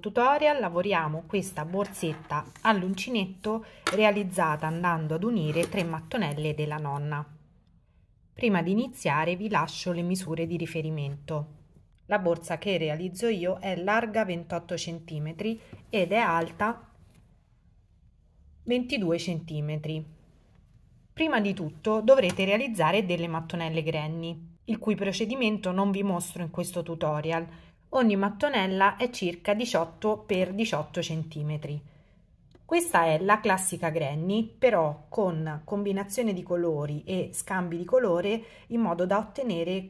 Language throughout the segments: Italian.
tutorial lavoriamo questa borsetta all'uncinetto realizzata andando ad unire tre mattonelle della nonna. Prima di iniziare vi lascio le misure di riferimento. La borsa che realizzo io è larga 28 cm ed è alta 22 cm. Prima di tutto dovrete realizzare delle mattonelle grenni, il cui procedimento non vi mostro in questo tutorial, Ogni mattonella è circa 18 x 18 cm. Questa è la classica Granny, però con combinazione di colori e scambi di colore in modo da ottenere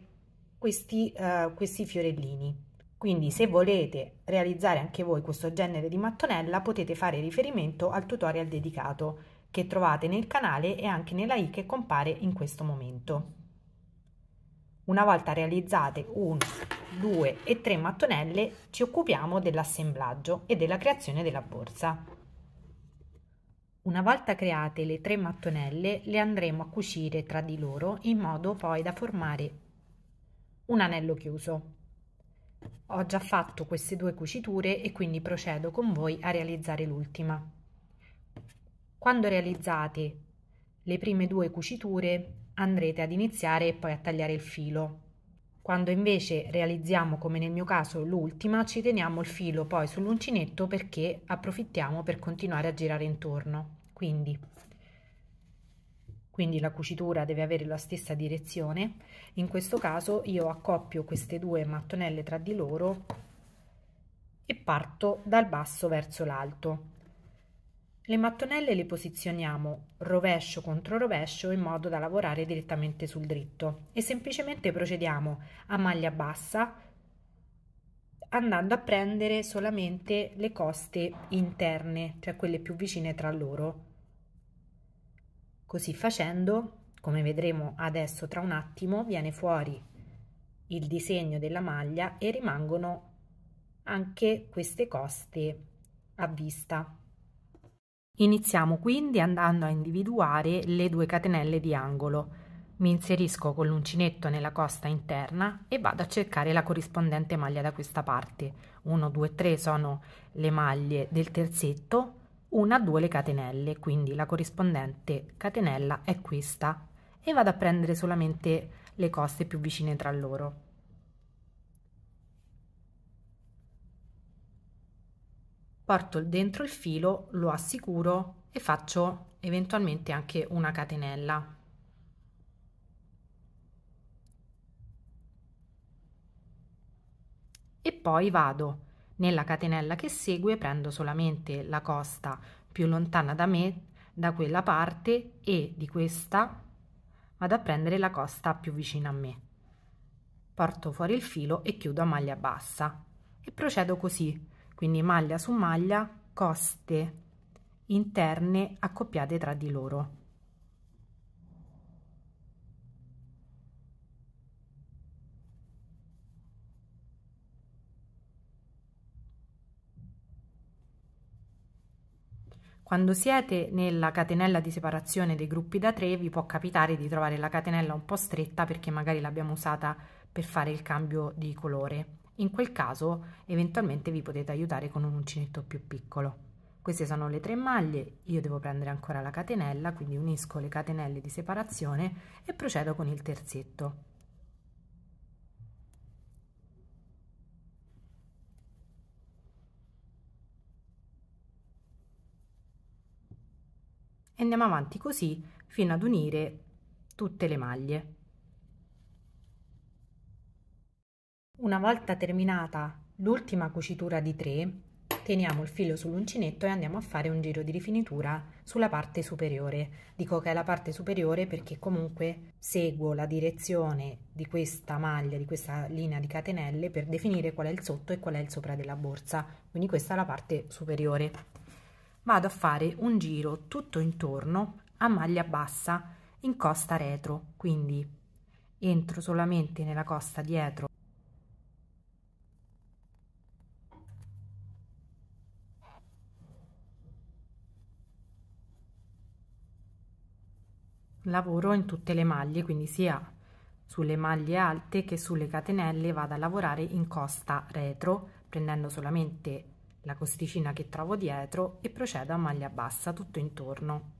questi, uh, questi fiorellini. Quindi se volete realizzare anche voi questo genere di mattonella potete fare riferimento al tutorial dedicato che trovate nel canale e anche nella i che compare in questo momento. Una volta realizzate 1, 2 e 3 mattonelle ci occupiamo dell'assemblaggio e della creazione della borsa. Una volta create le 3 mattonelle le andremo a cucire tra di loro in modo poi da formare un anello chiuso. Ho già fatto queste due cuciture e quindi procedo con voi a realizzare l'ultima. Quando realizzate le prime due cuciture andrete ad iniziare e poi a tagliare il filo. Quando invece realizziamo, come nel mio caso, l'ultima, ci teniamo il filo poi sull'uncinetto perché approfittiamo per continuare a girare intorno. Quindi, quindi la cucitura deve avere la stessa direzione. In questo caso io accoppio queste due mattonelle tra di loro e parto dal basso verso l'alto. Le mattonelle le posizioniamo rovescio contro rovescio in modo da lavorare direttamente sul dritto e semplicemente procediamo a maglia bassa andando a prendere solamente le coste interne, cioè quelle più vicine tra loro. Così facendo, come vedremo adesso tra un attimo, viene fuori il disegno della maglia e rimangono anche queste coste a vista. Iniziamo quindi andando a individuare le due catenelle di angolo. Mi inserisco con l'uncinetto nella costa interna e vado a cercare la corrispondente maglia da questa parte. 1, 2, 3 sono le maglie del terzetto, 1, 2 le catenelle, quindi la corrispondente catenella è questa e vado a prendere solamente le coste più vicine tra loro. porto dentro il filo, lo assicuro e faccio eventualmente anche una catenella. E poi vado nella catenella che segue, prendo solamente la costa più lontana da me, da quella parte e di questa vado a prendere la costa più vicina a me. Porto fuori il filo e chiudo a maglia bassa e procedo così quindi maglia su maglia coste interne accoppiate tra di loro Quando siete nella catenella di separazione dei gruppi da tre vi può capitare di trovare la catenella un po' stretta perché magari l'abbiamo usata per fare il cambio di colore. In quel caso eventualmente vi potete aiutare con un uncinetto più piccolo. Queste sono le tre maglie, io devo prendere ancora la catenella, quindi unisco le catenelle di separazione e procedo con il terzetto. E andiamo avanti così fino ad unire tutte le maglie. Una volta terminata l'ultima cucitura di 3, teniamo il filo sull'uncinetto e andiamo a fare un giro di rifinitura sulla parte superiore. Dico che è la parte superiore perché comunque seguo la direzione di questa maglia, di questa linea di catenelle per definire qual è il sotto e qual è il sopra della borsa, quindi questa è la parte superiore. Vado a fare un giro tutto intorno a maglia bassa in costa retro, quindi entro solamente nella costa dietro lavoro in tutte le maglie quindi sia sulle maglie alte che sulle catenelle vado a lavorare in costa retro prendendo solamente la costicina che trovo dietro e procedo a maglia bassa tutto intorno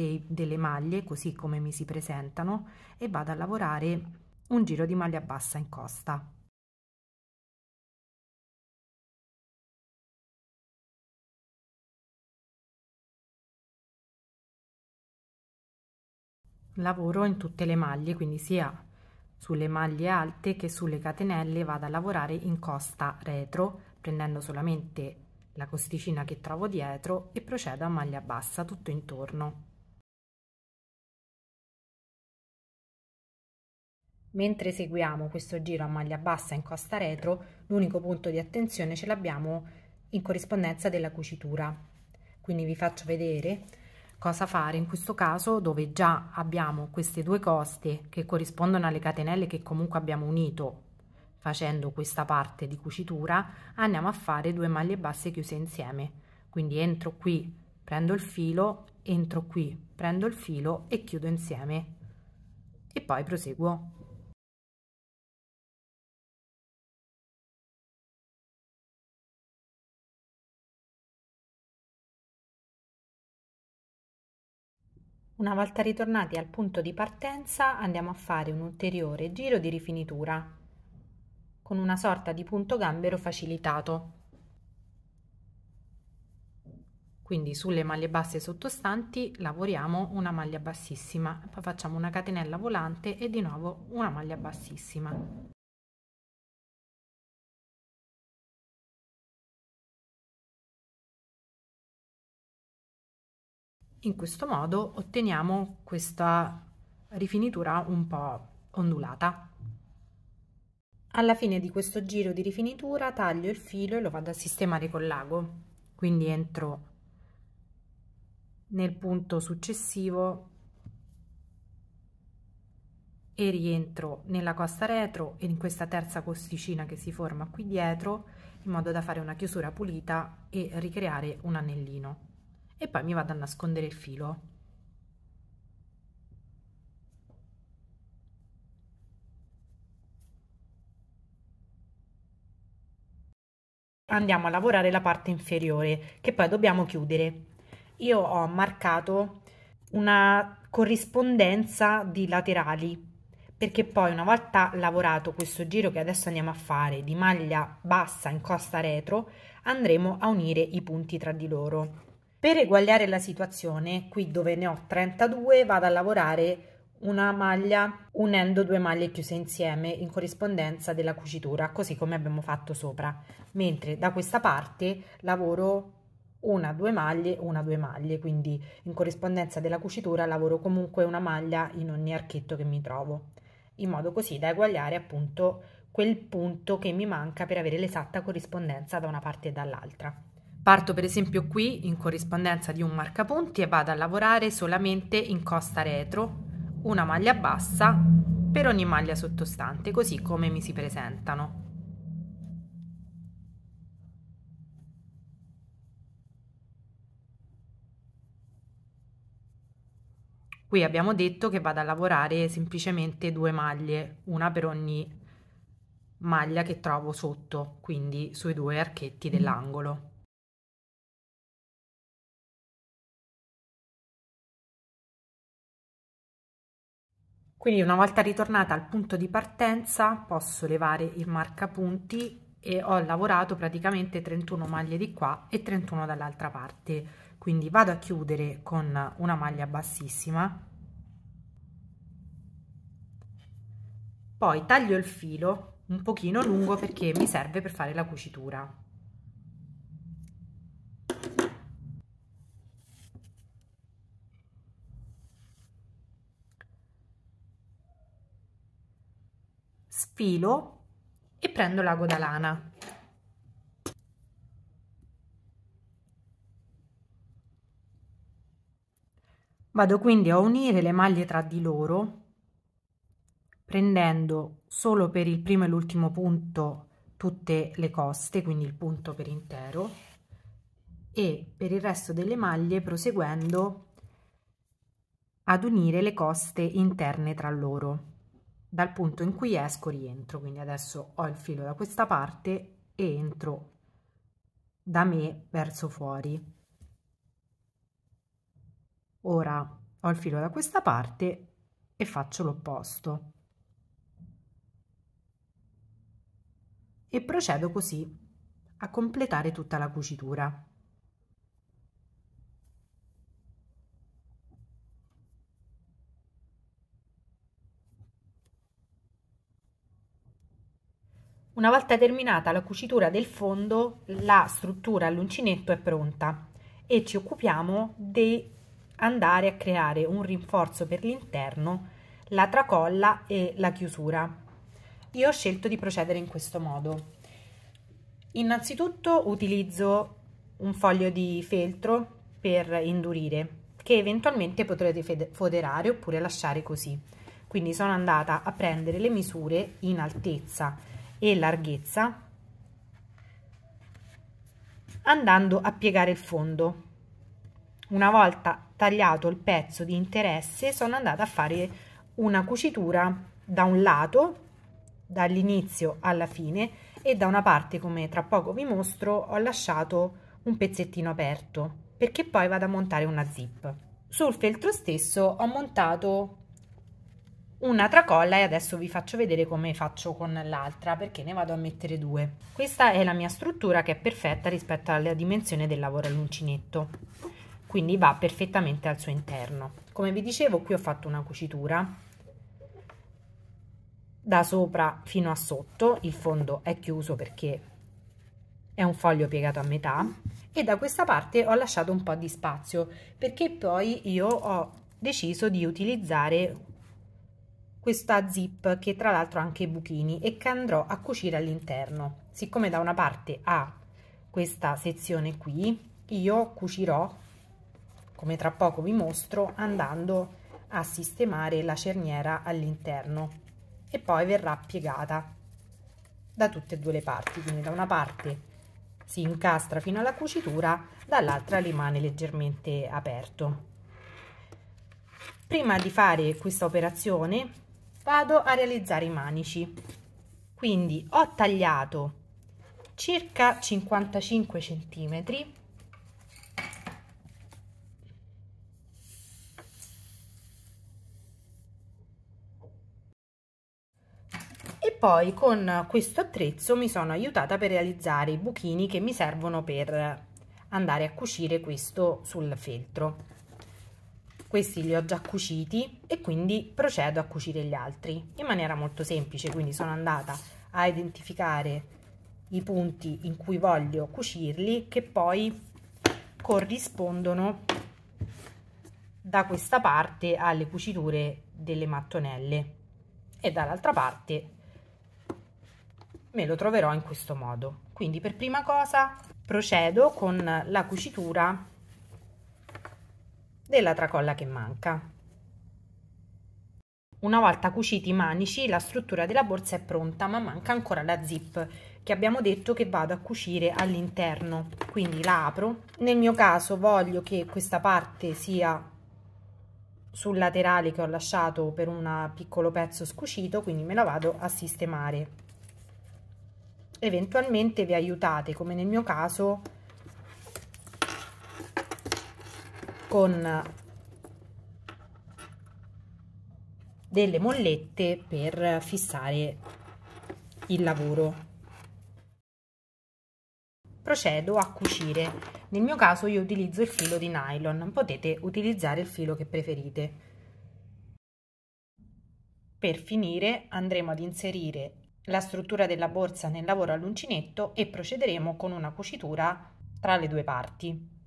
dei, delle maglie così come mi si presentano e vado a lavorare un giro di maglia bassa in costa. Lavoro in tutte le maglie, quindi sia sulle maglie alte che sulle catenelle vado a lavorare in costa retro prendendo solamente la costicina che trovo dietro e procedo a maglia bassa tutto intorno. Mentre seguiamo questo giro a maglia bassa in costa retro, l'unico punto di attenzione ce l'abbiamo in corrispondenza della cucitura. Quindi vi faccio vedere cosa fare in questo caso dove già abbiamo queste due coste che corrispondono alle catenelle che comunque abbiamo unito facendo questa parte di cucitura andiamo a fare due maglie basse chiuse insieme quindi entro qui prendo il filo entro qui prendo il filo e chiudo insieme e poi proseguo Una volta ritornati al punto di partenza andiamo a fare un ulteriore giro di rifinitura con una sorta di punto gambero facilitato. Quindi sulle maglie basse sottostanti lavoriamo una maglia bassissima, poi facciamo una catenella volante e di nuovo una maglia bassissima. in questo modo otteniamo questa rifinitura un po' ondulata. Alla fine di questo giro di rifinitura taglio il filo e lo vado a sistemare con l'ago, quindi entro nel punto successivo e rientro nella costa retro e in questa terza costicina che si forma qui dietro in modo da fare una chiusura pulita e ricreare un anellino e poi mi vado a nascondere il filo andiamo a lavorare la parte inferiore che poi dobbiamo chiudere io ho marcato una corrispondenza di laterali perché poi una volta lavorato questo giro che adesso andiamo a fare di maglia bassa in costa retro andremo a unire i punti tra di loro per eguagliare la situazione, qui dove ne ho 32, vado a lavorare una maglia unendo due maglie chiuse insieme in corrispondenza della cucitura, così come abbiamo fatto sopra. Mentre da questa parte lavoro una due maglie una due maglie quindi in corrispondenza della cucitura lavoro comunque una maglia in ogni archetto che mi trovo in modo così da eguagliare appunto quel punto che mi manca per avere l'esatta corrispondenza da una parte e dall'altra Parto per esempio qui in corrispondenza di un marcapunti e vado a lavorare solamente in costa retro, una maglia bassa per ogni maglia sottostante, così come mi si presentano. Qui abbiamo detto che vado a lavorare semplicemente due maglie, una per ogni maglia che trovo sotto, quindi sui due archetti mm-hmm. dell'angolo. Quindi una volta ritornata al punto di partenza posso levare il marcapunti e ho lavorato praticamente 31 maglie di qua e 31 dall'altra parte quindi vado a chiudere con una maglia bassissima poi taglio il filo un pochino lungo perché mi serve per fare la cucitura filo e prendo l'ago da lana vado quindi a unire le maglie tra di loro prendendo solo per il primo e l'ultimo punto tutte le coste quindi il punto per intero e per il resto delle maglie proseguendo ad unire le coste interne tra loro dal punto in cui esco rientro quindi adesso ho il filo da questa parte e entro da me verso fuori ora ho il filo da questa parte e faccio l'opposto e procedo così a completare tutta la cucitura Una volta terminata la cucitura del fondo, la struttura all'uncinetto è pronta e ci occupiamo di andare a creare un rinforzo per l'interno, la tracolla e la chiusura. Io ho scelto di procedere in questo modo. Innanzitutto utilizzo un foglio di feltro per indurire che eventualmente potrete foderare oppure lasciare così. Quindi sono andata a prendere le misure in altezza e larghezza andando a piegare il fondo una volta tagliato il pezzo di interesse sono andata a fare una cucitura da un lato dall'inizio alla fine e da una parte come tra poco vi mostro ho lasciato un pezzettino aperto perché poi vado a montare una zip sul feltro stesso ho montato una tracolla e adesso vi faccio vedere come faccio con l'altra perché ne vado a mettere due questa è la mia struttura che è perfetta rispetto alla dimensione del lavoro all'uncinetto quindi va perfettamente al suo interno come vi dicevo qui ho fatto una cucitura da sopra fino a sotto il fondo è chiuso perché è un foglio piegato a metà e da questa parte ho lasciato un po' di spazio perché poi io ho deciso di utilizzare questa zip che tra l'altro ha anche i buchini e che andrò a cucire all'interno siccome da una parte ha questa sezione qui io cucirò come tra poco vi mostro andando a sistemare la cerniera all'interno e poi verrà piegata da tutte e due le parti quindi da una parte si incastra fino alla cucitura dall'altra rimane leggermente aperto prima di fare questa operazione vado a realizzare i manici quindi ho tagliato circa 55 centimetri e poi con questo attrezzo mi sono aiutata per realizzare i buchini che mi servono per andare a cucire questo sul feltro questi li ho già cuciti e quindi procedo a cucire gli altri in maniera molto semplice quindi sono andata a identificare i punti in cui voglio cucirli che poi corrispondono da questa parte alle cuciture delle mattonelle e dall'altra parte me lo troverò in questo modo quindi per prima cosa procedo con la cucitura della tracolla che manca. Una volta cuciti i manici, la struttura della borsa è pronta, ma manca ancora la zip che abbiamo detto che vado a cucire all'interno. Quindi la apro. Nel mio caso voglio che questa parte sia sul laterale che ho lasciato per un piccolo pezzo scucito, quindi me la vado a sistemare. Eventualmente vi aiutate, come nel mio caso, con delle mollette per fissare il lavoro procedo a cucire nel mio caso io utilizzo il filo di nylon potete utilizzare il filo che preferite per finire andremo ad inserire la struttura della borsa nel lavoro all'uncinetto e procederemo con una cucitura tra le due parti.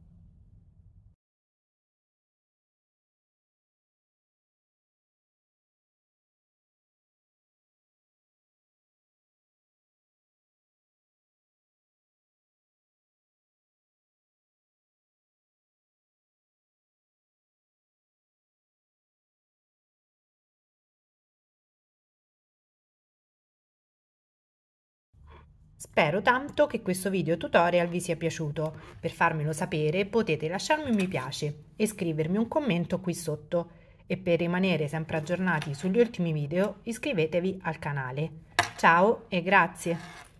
Spero tanto che questo video tutorial vi sia piaciuto. Per farmelo sapere potete lasciarmi un mi piace e scrivermi un commento qui sotto. E per rimanere sempre aggiornati sugli ultimi video iscrivetevi al canale. Ciao e grazie!